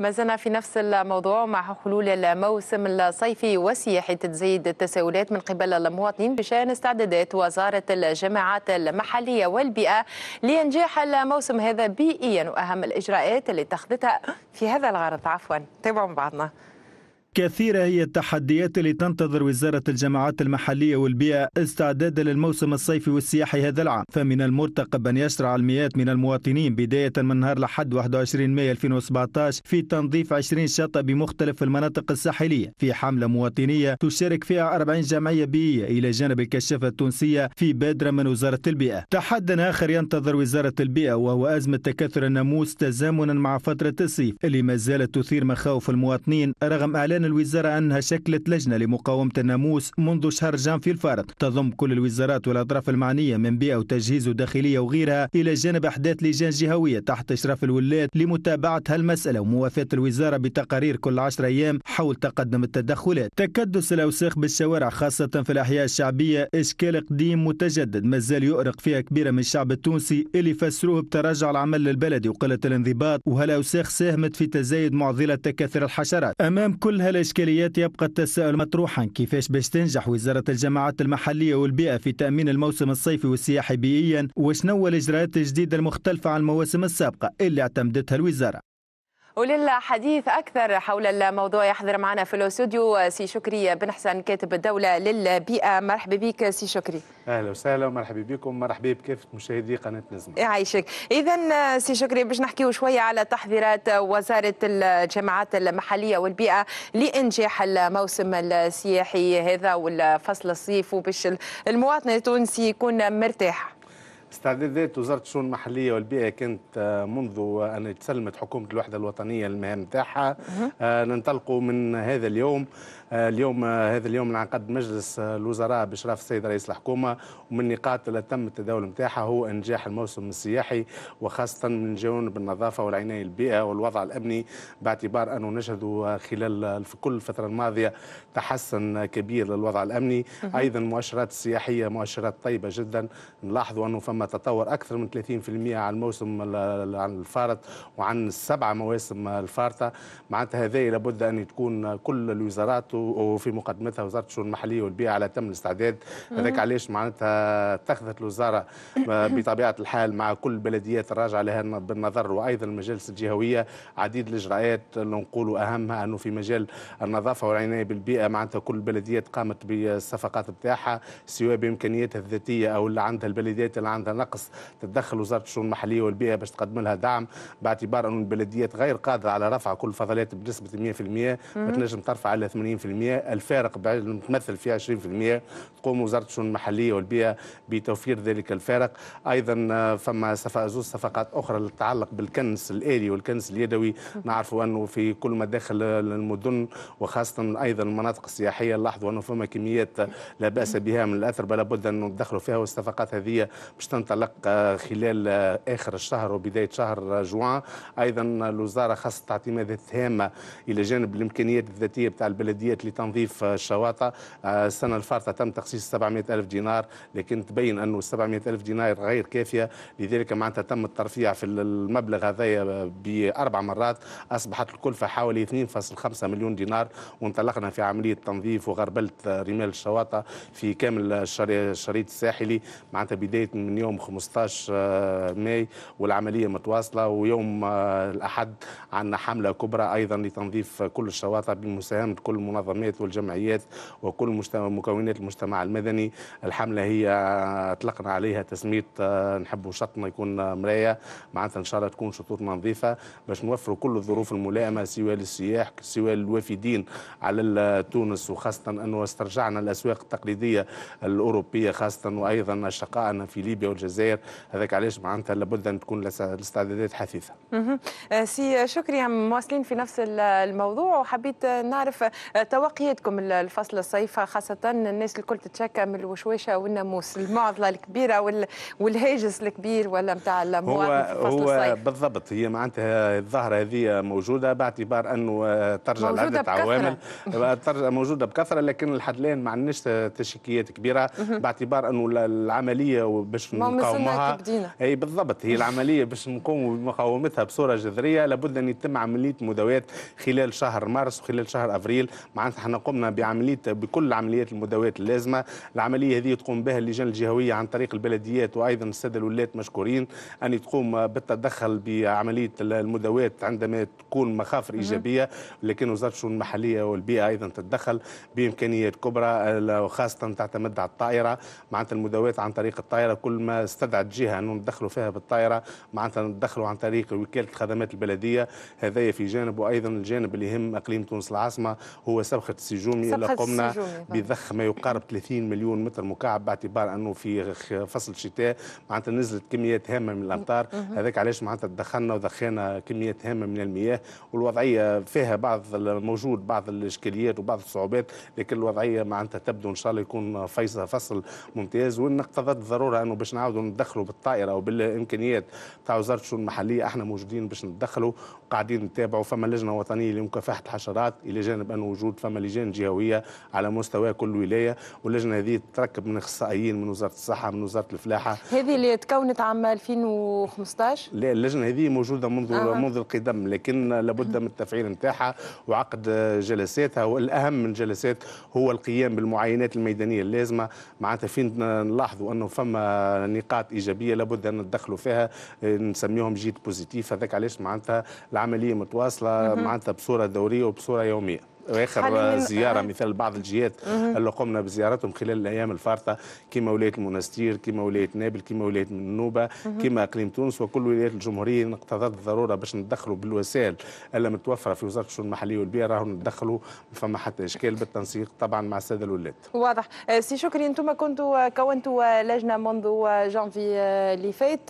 ما زلنا في نفس الموضوع مع حلول الموسم الصيفي والسياحي تتزيد التساؤلات من قبل المواطنين بشان استعدادات وزارة الجماعات المحلية والبيئة لانجاح الموسم هذا بيئيا وأهم الإجراءات اللي اتخذتها في هذا الغرض عفوا تابعوا بعضنا كثيرة هي التحديات اللي تنتظر وزارة الجماعات المحلية والبيئة استعدادا للموسم الصيفي والسياحي هذا العام فمن المرتقب أن يشرع المئات من المواطنين بداية من نهار لحد 21 مايو 2017 في تنظيف 20 شاطئ بمختلف المناطق الساحلية في حملة مواطنية تشارك فيها 40 جمعية بيئية إلى جانب الكشافة التونسية في بادرة من وزارة البيئة تحد آخر ينتظر وزارة البيئة وهو أزمة تكاثر الناموس تزامنا مع فترة الصيف اللي ما زالت تثير مخاوف المواطنين رغم أعلان بيان الوزارة أنها شكلت لجنة لمقاومة الناموس منذ شهر جانفي الفارط تضم كل الوزارات والأطراف المعنية من بيئة وتجهيز وداخلية وغيرها إلى جانب أحداث لجان جهوية تحت إشراف الولاة لمتابعة هالمسألة وموافاة الوزارة بتقارير كل عشر أيام حول تقدم التدخلات تكدس الأوساخ بالشوارع خاصة في الأحياء الشعبية إشكال قديم متجدد مازال يؤرق فيها كبيرة من الشعب التونسي اللي فسروه بتراجع العمل البلدي وقلة الانضباط وهالأوساخ ساهمت في تزايد معضلة تكاثر الحشرات أمام كل هالإشكاليات يبقى التساؤل مطروحا كيفاش باش تنجح وزارة الجماعات المحلية والبيئة في تأمين الموسم الصيفي والسياحي بيئيا وشنو الإجراءات الجديدة المختلفة عن المواسم السابقة اللي اعتمدتها الوزارة وللحديث أكثر حول الموضوع يحضر معنا في الاستوديو سي شكري بن حسن كاتب الدولة للبيئة مرحبا بك سي شكري أهلا وسهلا ومرحبا بكم مرحبا بكافة مشاهدي قناة نزمه يعيشك إذا سي شكري باش نحكي شوية على تحذيرات وزارة الجامعات المحلية والبيئة لإنجاح الموسم السياحي هذا والفصل الصيف وباش المواطن التونسي يكون مرتاح استعدادات وزاره الشؤون المحليه والبيئه كانت آه، منذ ان تسلمت حكومه الوحده الوطنيه المهام تاعها آه، ننطلقوا من هذا اليوم آه، اليوم آه، هذا اليوم انعقد مجلس آه، الوزراء باشراف السيد رئيس الحكومه ومن النقاط اللي تم التداول نتاعها هو انجاح الموسم السياحي وخاصه من جانب النظافه والعنايه البيئه والوضع الامني باعتبار انه نشهد خلال في كل الفتره الماضيه تحسن كبير للوضع الامني ايضا المؤشرات السياحيه مؤشرات طيبه جدا نلاحظوا انه فما تطور اكثر من 30% على الموسم عن الفارط وعن السبعه مواسم الفارطه معناتها هذه لابد ان تكون كل الوزارات وفي مقدمتها وزاره الشؤون المحليه والبيئه على تم الاستعداد هذاك علاش معناتها اتخذت الوزاره بطبيعه الحال مع كل البلديات الراجعه لها بالنظر وايضا المجالس الجهويه عديد الاجراءات اللي نقولوا اهمها انه في مجال النظافه والعنايه بالبيئه معناتها كل البلديات قامت بالصفقات بتاعها سواء بامكانياتها الذاتيه او اللي عندها البلديات اللي عندها نقص تتدخل وزاره الشؤون المحليه والبيئه باش تقدم لها دعم باعتبار انه البلديات غير قادره على رفع كل الفضلات بنسبه 100% ما تنجم ترفع على 80% الفارق المتمثل فيها 20% تقوم وزارة الشؤون المحلية والبيئة بتوفير ذلك الفارق أيضا فما زوج صفقات أخرى تتعلق بالكنس الآلي والكنس اليدوي نعرف أنه في كل ما داخل المدن وخاصة أيضا المناطق السياحية لاحظوا أنه فما كميات لا بأس بها من الأثر بلا بد أن ندخلوا فيها والصفقات هذه باش تنطلق خلال آخر الشهر وبداية شهر جوان أيضا الوزارة خاصة تعطي مادة هامة إلى جانب الإمكانيات الذاتية بتاع البلديات ذلك لتنظيف الشواطئ آه، السنه الفارطه تم تخصيص 700 الف دينار لكن تبين انه 700 الف دينار غير كافيه لذلك معناتها تم الترفيع في المبلغ هذايا باربع مرات اصبحت الكلفه حوالي 2.5 مليون دينار وانطلقنا في عمليه تنظيف وغربله رمال الشواطئ في كامل الشريط الساحلي معناتها بدايه من يوم 15 آه، ماي والعمليه متواصله ويوم آه، الاحد عندنا حمله كبرى ايضا لتنظيف كل الشواطئ بمساهمه كل منظمه المنظمات والجمعيات وكل مجتمع مكونات المجتمع المدني الحملة هي أطلقنا عليها تسمية آه، نحبوا شطنا يكون آه، مراية معناتها إن شاء الله تكون شطورنا نظيفة باش نوفروا كل الظروف الملائمة سواء للسياح سواء للوافدين على آه، تونس وخاصة أنه استرجعنا الأسواق التقليدية الأوروبية خاصة وأيضا أشقائنا في ليبيا والجزائر هذاك علاش معناتها لابد أن تكون الاستعدادات حثيثة سي شكري مواصلين في نفس الموضوع وحبيت نعرف وقيتكم الفصل الصيف خاصة الناس الكل تتشكى من الوشوشة والناموس المعضلة الكبيرة والهاجس الكبير ولا نتاع المواطن في الفصل هو الصيف. بالضبط هي معناتها الظاهرة هذه موجودة باعتبار أنه ترجع لعدة عوامل موجودة بكثرة لكن لحد الآن ما عندناش تشكيات كبيرة باعتبار أنه العملية باش نقاومها أي بالضبط هي العملية باش نقوموا بمقاومتها بصورة جذرية لابد أن يتم عملية مداويات خلال شهر مارس وخلال شهر أفريل معناتها احنا قمنا بعمليه بكل عمليات المداواه اللازمه العمليه هذه تقوم بها اللجان الجهويه عن طريق البلديات وايضا الساده الولات مشكورين ان تقوم بالتدخل بعمليه المداواه عندما تكون مخافر ايجابيه لكن وزاره الشؤون المحليه والبيئه ايضا تتدخل بامكانيات كبرى وخاصه تعتمد على الطائره معناتها المداواه عن طريق الطائره كل ما استدعت جهه انه ندخلوا فيها بالطائره معناتها ندخلوا عن طريق وكاله الخدمات البلديه هذايا في جانب وايضا الجانب اللي يهم اقليم تونس العاصمه هو صبخه السجومي اللي قمنا بضخ ما يقارب 30 مليون متر مكعب باعتبار انه في فصل الشتاء معناتها نزلت كميات هامه من الامطار هذاك علاش معناتها تدخلنا ودخلنا كميات هامه من المياه والوضعيه فيها بعض موجود بعض الاشكاليات وبعض الصعوبات لكن الوضعيه معناتها تبدو ان شاء الله يكون فيصل فصل ممتاز وان اقتضت الضروره انه باش نعاودوا ندخلوا بالطائره وبالامكانيات تاع وزاره الشؤون المحليه احنا موجودين باش ندخلوا وقاعدين نتابعوا فما لجنه وطنيه لمكافحه الحشرات الى جانب انه وجود فما لجان جهويه على مستوى كل ولايه واللجنه هذه تركب من اخصائيين من وزاره الصحه من وزاره الفلاحه هذه اللي تكونت عام 2015 لا اللجنه هذه موجوده منذ آه. منذ القدم لكن لابد من التفعيل نتاعها وعقد جلساتها والاهم من جلسات هو القيام بالمعاينات الميدانيه اللازمه معناتها فين نلاحظوا انه فما نقاط ايجابيه لابد ان ندخلوا فيها نسميهم جيت بوزيتيف هذاك علاش معناتها العمليه متواصله معناتها بصوره دوريه وبصوره يوميه واخر زياره آه. مثل بعض الجهات اللي قمنا بزيارتهم خلال الايام الفارطه كما ولايه المنستير كما ولايه نابل كما ولايه النوبه كما اقليم تونس وكل ولايات الجمهوريه اقتضت الضروره باش ندخلوا بالوسائل اللي متوفره في وزاره الشؤون المحليه والبيئه راهو ندخلوا فما حتى اشكال بالتنسيق طبعا مع الساده الولاد. واضح آه، سي شكري انتم كنتوا كونتوا لجنه منذ جانفي آه، اللي فات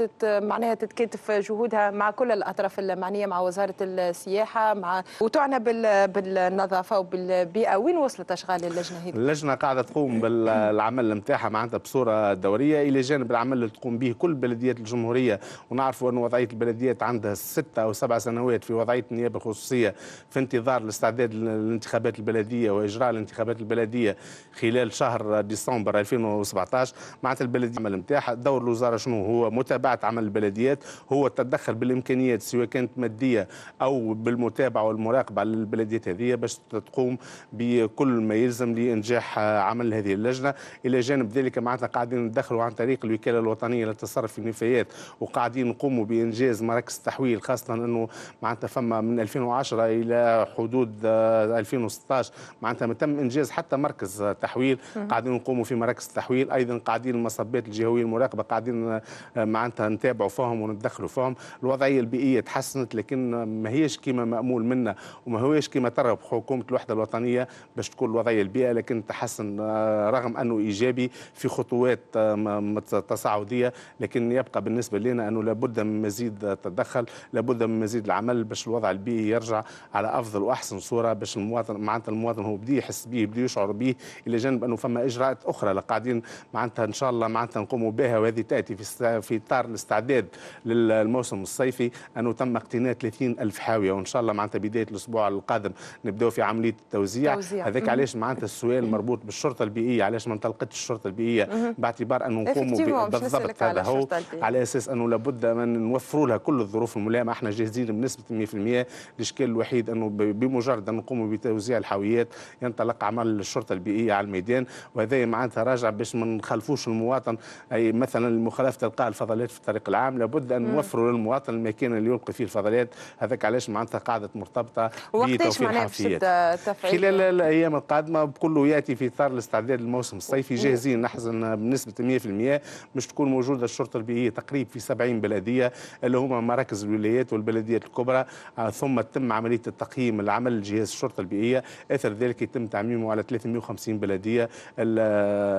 تت معناها تتكاتف جهودها مع كل الاطراف المعنيه مع وزاره السياحه مع وتعنى بال, بال... بالنظافه وبالبيئه وين وصلت اشغال اللجنه هذه اللجنه قاعده تقوم بالعمل نتاعها معناتها بصوره دوريه الى جانب العمل اللي تقوم به كل بلديات الجمهوريه ونعرفوا ان وضعيه البلديات عندها ستة او سبع سنوات في وضعيه النيابه الخصوصيه في انتظار الاستعداد للانتخابات البلديه واجراء الانتخابات البلديه خلال شهر ديسمبر 2017 معناتها البلديه العمل نتاعها دور الوزاره شنو هو متابعه عمل البلديات هو التدخل بالامكانيات سواء كانت ماديه او بالمتابعه والمراقبه للبلديات هذه العمليه باش تقوم بكل ما يلزم لانجاح عمل هذه اللجنه الى جانب ذلك معناتها قاعدين ندخلوا عن طريق الوكاله الوطنيه للتصرف في النفايات وقاعدين نقوموا بانجاز مراكز التحويل خاصه انه معناتها فما من 2010 الى حدود 2016 معناتها ما تم انجاز حتى مركز تحويل قاعدين نقوموا في مراكز التحويل ايضا قاعدين المصبات الجهويه المراقبه قاعدين آه، معناتها نتابعوا فيهم ونتدخلوا فيهم الوضعيه البيئيه تحسنت لكن ما هيش كما مامول منا وما هوش كما ترى بحكومه الوحده الوطنيه باش تكون الوضعيه البيئه لكن تحسن آه، رغم انه ايجابي في خطوات آه، تصاعديه لكن يبقى بالنسبه لنا انه لابد من مزيد تدخل لابد من مزيد العمل باش الوضع البيئي يرجع على افضل واحسن صوره باش المواطن معناتها المواطن هو بدي يحس به بدي يشعر به الى جانب انه فما اجراءات اخرى اللي قاعدين معناتها ان شاء الله معناتها نقوموا بها وهذه تاتي في في اطار الاستعداد للموسم الصيفي انه تم اقتناء 30 الف حاويه وان شاء الله معناتها بدايه الاسبوع القادم نبداو في عمليه التوزيع توزيع. هذاك علاش معناتها السؤال المربوط بالشرطه البيئيه علاش ما انطلقتش الشرطه البيئيه باعتبار انه نقوموا بالضبط هذا هو على اساس انه لابد من نوفروا لها كل الظروف الملائمه احنا جاهزين بنسبه 100% الاشكال الوحيد انه بمجرد ان نقوموا بتوزيع الحاويات ينطلق عمل الشرطه البيئيه على الميدان وهذا معناتها راجع باش ما نخلفوش المواطن اي مثلا مخالفه القاء الفضلات في الطريق العام لابد ان نوفروا للمواطن المكان اللي يلقي فيه الفضلات هذاك علاش معناتها قاعده مرتبطه بتوفير الصيفية خلال الأيام القادمة بكله يأتي في إطار الاستعداد للموسم الصيفي جاهزين نحزن بنسبة 100% مش تكون موجودة الشرطة البيئية تقريب في 70 بلدية اللي هما مراكز الولايات والبلديات الكبرى آه، ثم تتم عملية التقييم العمل لجهاز الشرطة البيئية أثر ذلك يتم تعميمه على 350 بلدية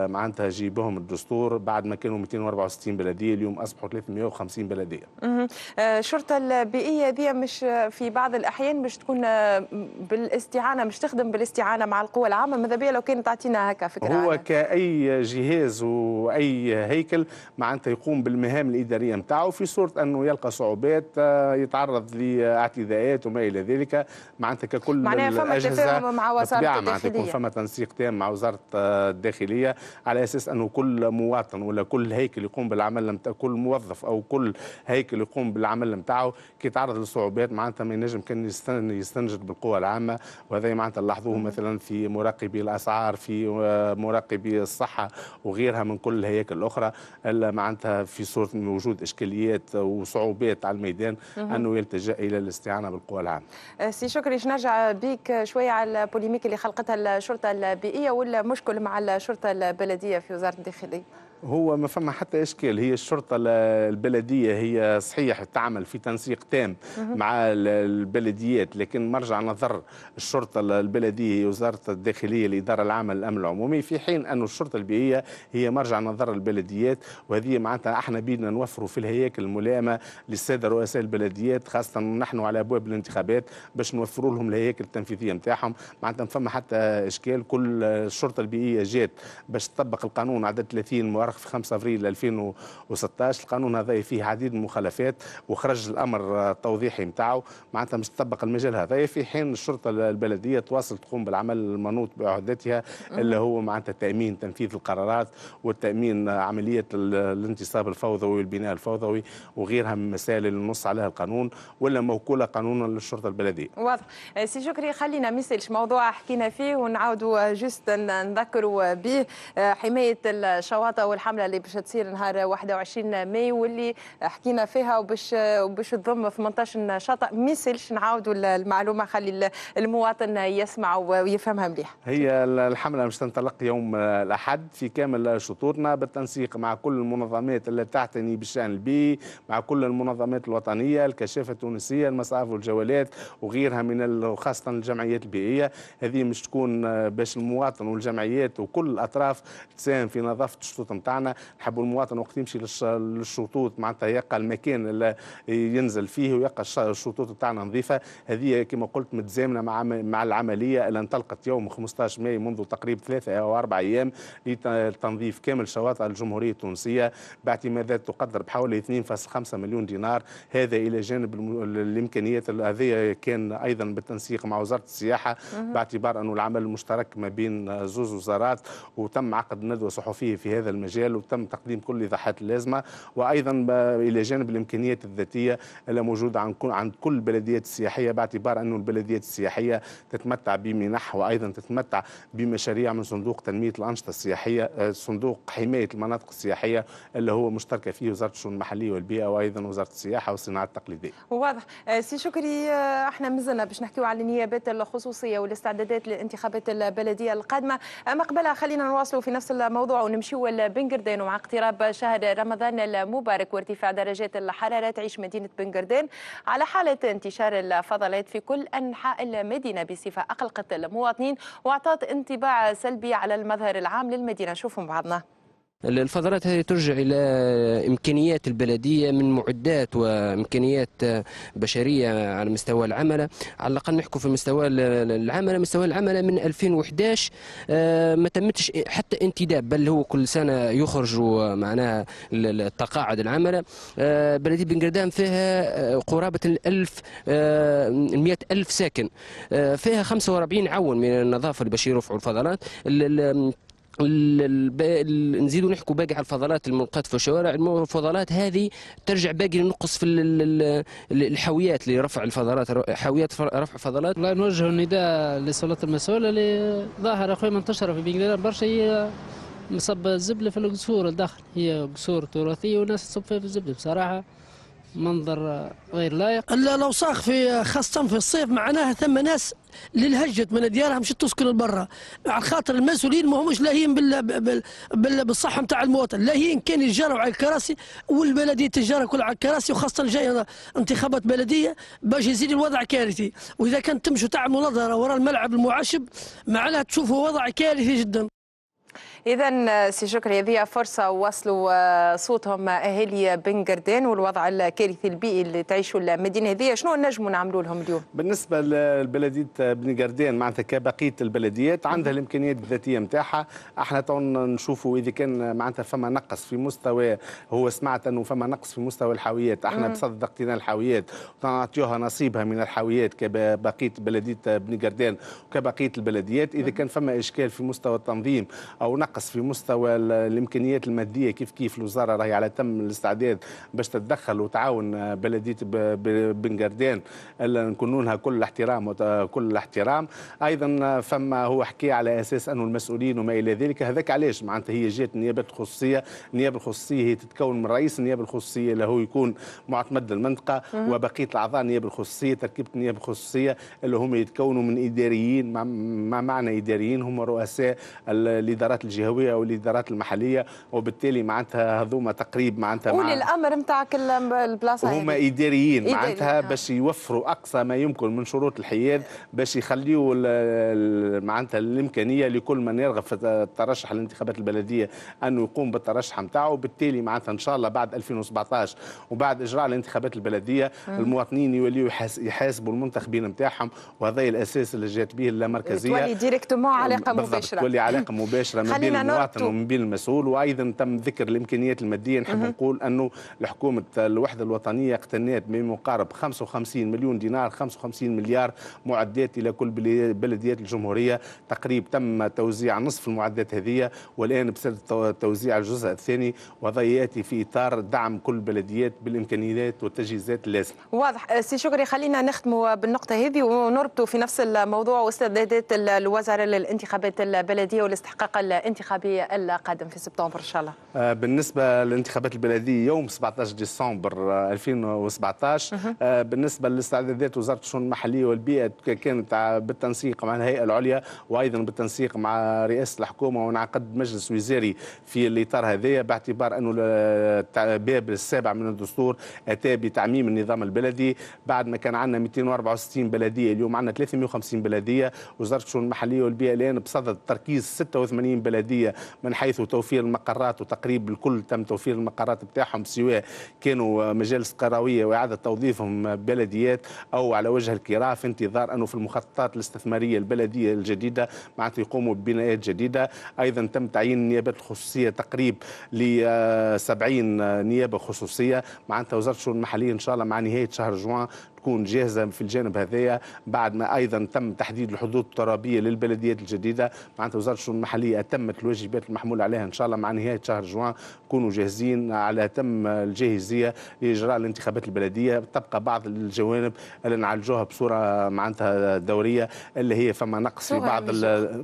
معناتها جيبهم الدستور بعد ما كانوا 264 بلدية اليوم أصبحوا 350 بلدية آه، الشرطة البيئية دي مش في بعض الأحيان مش تكون آه، بال الاستعانه مش تخدم بالاستعانه مع القوى العامه ماذا بيا لو كانت تعطينا هكا فكره هو عنها. كاي جهاز واي هيكل معناتها يقوم بالمهام الاداريه نتاعو في صوره انه يلقى صعوبات آه، يتعرض لاعتداءات وما الى ذلك معناتها ككل معناها فما تفاهم مع وزاره الداخليه يكون فما تنسيق تام مع وزاره آه، الداخليه على اساس انه كل مواطن ولا كل هيكل يقوم بالعمل نتاع كل موظف او كل هيكل يقوم بالعمل نتاعو كيتعرض لصعوبات معناتها ما ينجم كان يستنجد بالقوى العامه وهذا معناتها نلاحظوه مثلا في مراقبي الاسعار في آه، مراقبي الصحه وغيرها من كل الهياكل الاخرى الا معناتها في صوره وجود اشكاليات وصعوبات على الميدان انه يلتجا الى الاستعانه بالقوى العامه. آه، سي شكري نرجع بيك شويه على البوليميك اللي خلقتها الشرطه البيئيه ولا مشكل مع الشرطه البلديه في وزاره الداخليه. هو ما فما حتى اشكال هي الشرطه البلديه هي صحيح تعمل في تنسيق تام مع البلديات لكن مرجع نظر الشرطه البلديه هي وزاره الداخليه الاداره العامه للامن العمومي في حين انه الشرطه البيئيه هي مرجع نظر البلديات وهذه معناتها احنا بيدنا نوفروا في الهياكل الملائمه للساده رؤساء البلديات خاصه نحن على ابواب الانتخابات باش نوفروا لهم الهياكل التنفيذيه نتاعهم معناتها ما فما حتى اشكال كل الشرطه البيئيه جات باش تطبق القانون عدد 30 مرة تعرف في 5 أفريل 2016 القانون هذا فيه عديد من المخالفات وخرج الامر التوضيحي نتاعو معناتها مش تطبق المجال هذا في حين الشرطه البلديه تواصل تقوم بالعمل المنوط بعهدتها اللي هو معناتها تامين تنفيذ القرارات والتامين عمليه الانتصاب الفوضوي والبناء الفوضوي وغيرها من المسائل اللي نص عليها القانون ولا موكوله قانونا للشرطه البلديه. واضح آه، سي شكري خلينا ميسلش موضوع حكينا فيه ونعاودوا آه، جست نذكروا به آه، حمايه الشواطئ الحمله اللي باش تصير نهار 21 ماي واللي حكينا فيها وباش وباش تضم 18 شاطئ ما يسالش نعاودوا المعلومه خلي المواطن يسمع ويفهمها مليح. هي الحمله باش تنطلق يوم الاحد في كامل شطورنا بالتنسيق مع كل المنظمات اللي تعتني بالشان البيئي مع كل المنظمات الوطنيه الكشافه التونسيه المصاف والجولات وغيرها من وخاصه الجمعيات البيئيه هذه مش تكون باش المواطن والجمعيات وكل الاطراف تساهم في نظافه الشطوط نتاع تاعنا نحبوا المواطن وقت يمشي للشطوط معناتها يلقى المكان اللي ينزل فيه ويلقى الشطوط بتاعنا نظيفه هذه كما قلت متزامنه مع مع العمليه اللي انطلقت يوم 15 ماي منذ تقريبا ثلاثه او اربع ايام لتنظيف كامل شواطئ الجمهوريه التونسيه باعتمادات تقدر بحوالي 2.5 مليون دينار هذا الى جانب الامكانيات هذه كان ايضا بالتنسيق مع وزاره السياحه باعتبار انه العمل المشترك ما بين زوز وزارات وتم عقد ندوه صحفيه في هذا المجال المجال وتم تقديم كل الاضاحات اللازمه وايضا الى جانب الامكانيات الذاتيه اللي موجوده عند كل البلديات السياحيه باعتبار انه البلديات السياحيه تتمتع بمنح وايضا تتمتع بمشاريع من صندوق تنميه الانشطه السياحيه آه، صندوق حمايه المناطق السياحيه اللي هو مشتركه فيه وزاره الشؤون المحليه والبيئه وايضا وزاره السياحه والصناعه التقليديه. واضح آه، سي شكري آه، احنا مازلنا باش نحكيو على النيابات الخصوصيه والاستعدادات للانتخابات البلديه القادمه اما قبلها خلينا نواصلوا في نفس الموضوع ونمشيو لبنك بنقردين ومع اقتراب شهر رمضان المبارك وارتفاع درجات الحرارة تعيش مدينة بنقردين على حالة انتشار الفضلات في كل أنحاء المدينة بصفة أقلقت المواطنين وأعطت انطباع سلبي على المظهر العام للمدينة نشوفوا بعضنا الفضلات هذه ترجع إلى إمكانيات البلدية من معدات وإمكانيات بشرية على مستوى العمل على الأقل نحكوا في مستوى العمل مستوى العمل من 2011 آه، ما تمتش حتى انتداب بل هو كل سنة يخرج معناها التقاعد العمل آه، بلدية بن فيها آه، قرابة الألف مئة ألف ساكن فيها 45 عون من النظافة اللي باش يرفعوا الفضلات نزيدوا نحكوا باقي على الفضلات الملقات في الشوارع الفضلات هذه ترجع باقي نقص في الحاويات لرفع الفضلات حاويات رفع فضلات والله نوجه النداء للسلطات المسؤولة اللي ظاهرة أخويا منتشرة في بنجليران برشا هي مصب الزبلة في القصور الداخل هي قصور تراثية والناس تصب فيها في الزبلة بصراحة منظر غير لائق الاوساخ في خاصه في الصيف معناها ثم ناس للهجت من ديارهم مشت تسكن لبرا على خاطر المسؤولين ما همش لاهين بال... بال... بالصحه نتاع المواطن لاهين كان يتجاروا على الكراسي والبلديه تجارة كل على الكراسي وخاصه الجاي انتخابات بلديه باش يزيد الوضع كارثي واذا كان تمشوا تعملوا نظره وراء الملعب المعشب معناها تشوفوا وضع كارثي جدا إذا آه، سي شكري هذه فرصة وصلوا صوتهم أهالي بن قردان والوضع الكارثي البيئي اللي تعيشوا المدينة هذه شنو نجموا نعملوا لهم اليوم؟ بالنسبة لبلدية بن قردان معناتها كبقية البلديات عندها الإمكانيات الذاتية نتاعها احنا تو نشوفوا إذا كان معناتها فما نقص في مستوى هو سمعت أنه فما نقص في مستوى الحاويات احنا بصدد اقتناء الحاويات ونعطيوها نصيبها من الحاويات كبقية بلدية بن قردان وكبقية البلديات إذا كان فما إشكال في مستوى التنظيم أو نقص نقص في مستوى الامكانيات الماديه كيف كيف الوزاره راهي على تم الاستعداد باش تتدخل وتعاون بلديه بن قردان نكون لها كل الاحترام وكل الاحترام ايضا فما هو حكي على اساس انه المسؤولين وما الى ذلك هذاك علاش معناتها هي جات النيابه الخصوصيه النيابه الخصوصيه هي تتكون من رئيس النيابه الخصوصيه اللي هو يكون معتمد المنطقه وبقيه الاعضاء النيابه الخصوصيه تركيبه النيابه الخصوصيه اللي هم يتكونوا من اداريين ما معنى اداريين هم رؤساء الادارات الجهة. الجهويه والادارات المحليه وبالتالي معناتها هذوما تقريب معناتها ولي الامر نتاع كل البلاصه هما اداريين معناتها آه. باش يوفروا اقصى ما يمكن من شروط الحياد باش يخليوا معناتها الامكانيه لكل من يرغب في الترشح للانتخابات البلديه انه يقوم بالترشح نتاعو وبالتالي معناتها ان شاء الله بعد 2017 وبعد اجراء الانتخابات البلديه المواطنين يوليوا يحاسبوا المنتخبين نتاعهم وهذا الاساس اللي جات به اللامركزيه تولي ديريكتومون علاقه مباشره تولي علاقه مباشره ما بين بين المواطن ومن بين المسؤول وايضا تم ذكر الامكانيات الماديه نحب نقول انه الحكومه الوحده الوطنيه اقتنيت بما يقارب 55 مليون دينار 55 مليار معدات الى كل بلديات الجمهوريه تقريب تم توزيع نصف المعدات هذه والان بصير توزيع الجزء الثاني وضياتي في اطار دعم كل البلديات بالامكانيات والتجهيزات اللازمه. واضح أه، سي شكري خلينا نختموا بالنقطه هذه ونربطوا في نفس الموضوع واستعدادات الوزاره للانتخابات البلديه والاستحقاق الانتخابات الانتخابي القادم في سبتمبر ان شاء الله آه، بالنسبه للانتخابات البلديه يوم 17 ديسمبر 2017 آه، آه، بالنسبه للاستعدادات وزاره الشؤون المحليه والبيئه كانت بالتنسيق مع الهيئه العليا وايضا بالتنسيق مع رئاسه الحكومه ونعقد مجلس وزاري في الاطار هذايا باعتبار انه الباب السابع من الدستور اتى بتعميم النظام البلدي بعد ما كان عندنا 264 بلديه اليوم عندنا 350 بلديه وزاره الشؤون المحليه والبيئه الان بصدد تركيز 86 بلديه البلديه من حيث توفير المقرات وتقريب الكل تم توفير المقرات بتاعهم سواء كانوا مجالس قرويه واعاده توظيفهم بلديات او على وجه الكراء في انتظار انه في المخططات الاستثماريه البلديه الجديده معناتها يقوموا ببنايات جديده ايضا تم تعيين النيابات الخصوصيه تقريب ل 70 آه، نيابه خصوصيه معناتها وزاره الشؤون المحليه ان شاء الله مع نهايه شهر جوان تكون جاهزه في الجانب هذايا بعد ما ايضا تم تحديد الحدود الترابيه للبلديات الجديده معناتها وزاره الشؤون المحليه اتمت الواجبات المحمول عليها ان شاء الله مع نهايه شهر جوان نكونوا جاهزين على تم الجاهزيه لاجراء الانتخابات البلديه تبقى بعض الجوانب اللي نعالجوها بصوره معناتها دوريه اللي هي فما نقص في بعض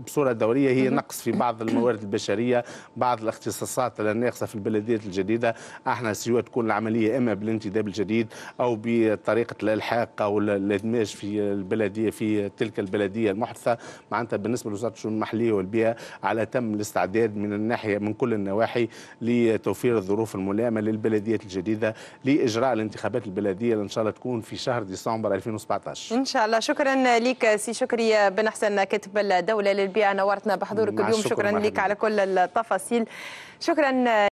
بصوره دوريه هي نقص في بعض الموارد البشريه بعض الاختصاصات الناقصه في البلديات الجديده احنا سواء تكون العمليه اما بالانتداب الجديد او بطريقه الالحاق الحاقة او الادماج في البلديه في تلك البلديه المحدثه معناتها بالنسبه لوزاره الشؤون المحليه والبيئه على تم الاستعداد من الناحيه من كل النواحي لتوفير الظروف الملائمه للبلديات الجديده لاجراء الانتخابات البلديه اللي ان شاء الله تكون في شهر ديسمبر 2017 ان شاء الله شكرا لك سي شكري بن حسن كاتب الدوله للبيئه نورتنا بحضورك اليوم شكرا لك على كل التفاصيل شكرا